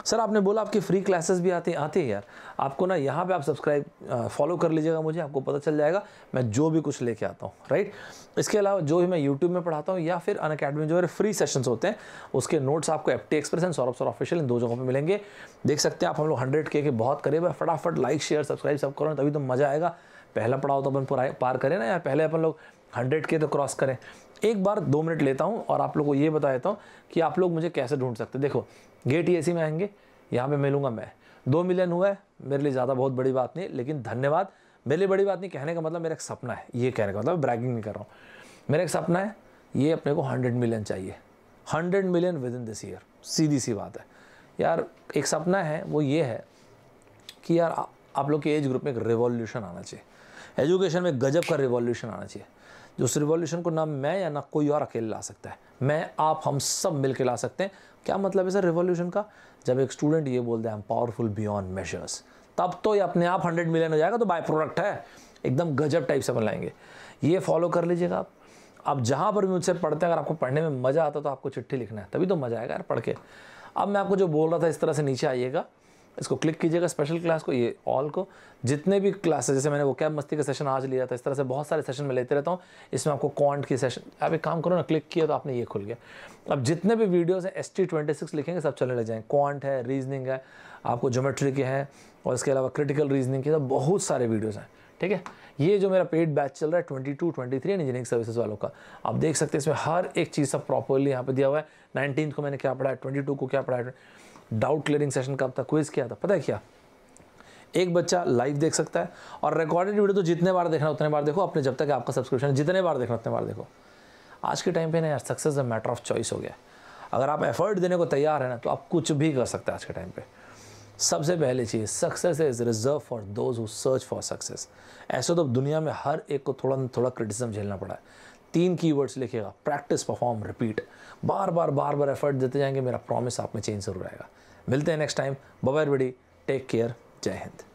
सर आपने बोला आपकी फ्री क्लासेस भी आते आते हैं यार आपको ना यहाँ पे आप सब्सक्राइब फॉलो कर लीजिएगा मुझे आपको पता चल जाएगा मैं जो भी कुछ लेके आता हूँ राइट इसके अलावा जो भी मैं यूट्यूब में पढ़ाता हूँ या फिर अन अकेडमी जो है फ्री सेशंस होते हैं उसके नोट्स आपको F T express and Saurabh sir official इन दो जगहों पर मिलेंगे देख सकते हैं आप हम लोग हंड्रेड के बहुत करीब है फटाफट लाइक शेयर सब्सक्राइब सब करो तभी तो मज़ा आएगा पहला पढ़ाओ तो अपन पार करें ना यार पहले अपन लोग हंड्रेड के तो क्रॉस करें एक बार दो मिनट लेता हूँ और आप लोग को ये बता देता हूँ कि आप लोग मुझे कैसे ढूंढ सकते देखो गेट ई में आएंगे यहाँ पर मिलूंगा मैं दो मिलियन हुआ है मेरे लिए ज़्यादा बहुत बड़ी बात नहीं लेकिन धन्यवाद मेरे लिए बड़ी बात नहीं कहने का मतलब मेरा एक सपना है ये कहने का मतलब ब्रैगिंग नहीं कर रहा हूँ मेरा एक सपना है ये अपने को हंड्रेड मिलियन चाहिए hundred million within this year सीधी सी बात है यार एक सपना है वो ये है कि यार आप लोग के एज ग्रुप में एक रिवॉल्यूशन आना चाहिए एजुकेशन में गजब का रिवॉल्यूशन आना चाहिए जो उस रिवॉल्यूशन को ना मैं या ना कोई और अकेले ला सकता है मैं आप हम सब मिल के ला सकते हैं क्या मतलब है सर रिवॉल्यूशन का जब एक स्टूडेंट ये बोलते हैं पावरफुल बियॉन्ड मेजर्स तब तो ये अपने आप हंड्रेड मिलियन हो जाएगा तो बाय प्रोडक्ट है एकदम गजब टाइप से बनाएंगे ये फॉलो कर लीजिएगा आप अब जहाँ पर भी मुझसे पढ़ते हैं अगर आपको पढ़ने में मज़ा आता तो आपको चिट्ठी लिखना है तभी तो मज़ा आएगा यार पढ़ के अब मैं आपको जो बोल रहा था इस तरह से नीचे आइएगा इसको क्लिक कीजिएगा स्पेशल क्लास को ये ऑल को जितने भी क्लासेस जैसे मैंने वो कैब मस्ती का सेशन आज लिया था इस तरह से बहुत सारे सेशन में लेते रहता हूँ इसमें आपको कॉन्ट की सेशन आप एक काम करो ना क्लिक किया तो आपने ये खुल गया अब जितने भी वीडियोज़ हैं एस टी ट्वेंटी सिक्स लिखेंगे सब चलने लग जाएँ कॉन्ट है रीजनिंग है आपको जोमेट्री के हैं और इसके अलावा क्रिटिकल रीजनिंग के तो बहुत सारे वीडियोज़ हैं ठीक है ये जो मेरा पेड बैच चल रहा है twenty two twenty three engineering services वालों का आप देख सकते हैं इसमें हर एक चीज़ सब प्रॉपरली यहाँ पे दिया हुआ है नाइनटीन को मैंने क्या पढ़ा है ट्वेंटी टू को क्या पढ़ा है डाउट क्लियरिंग सेशन कब था क्विज क्या था पता है क्या एक बच्चा लाइव देख सकता है और रिकॉर्डेड वीडियो तो जितने बार देखना उतने बार देखो अपने जब तक आपका सब्सक्रिप्शन जितने बार देखना उतने बार देखो आज के टाइम पे ना यार success a matter of choice हो गया अगर आप एफर्ट देने को तैयार है ना तो आप कुछ भी कर सकते हैं आज के टाइम पे सबसे पहली चीज़ success is reserve for those who search for success ऐसे तो दुनिया में हर एक को थोड़ा थोड़ा क्रिटिसम झेलना पड़ा है तीन कीवर्ड्स लिखेगा प्रैक्टिस परफॉर्म रिपीट बार बार बार बार एफर्ट देते जाएंगे मेरा प्रॉमिस आप में चेंज जरूर आएगा मिलते हैं नेक्स्ट टाइम बबैर बड़ी टेक केयर जय हिंद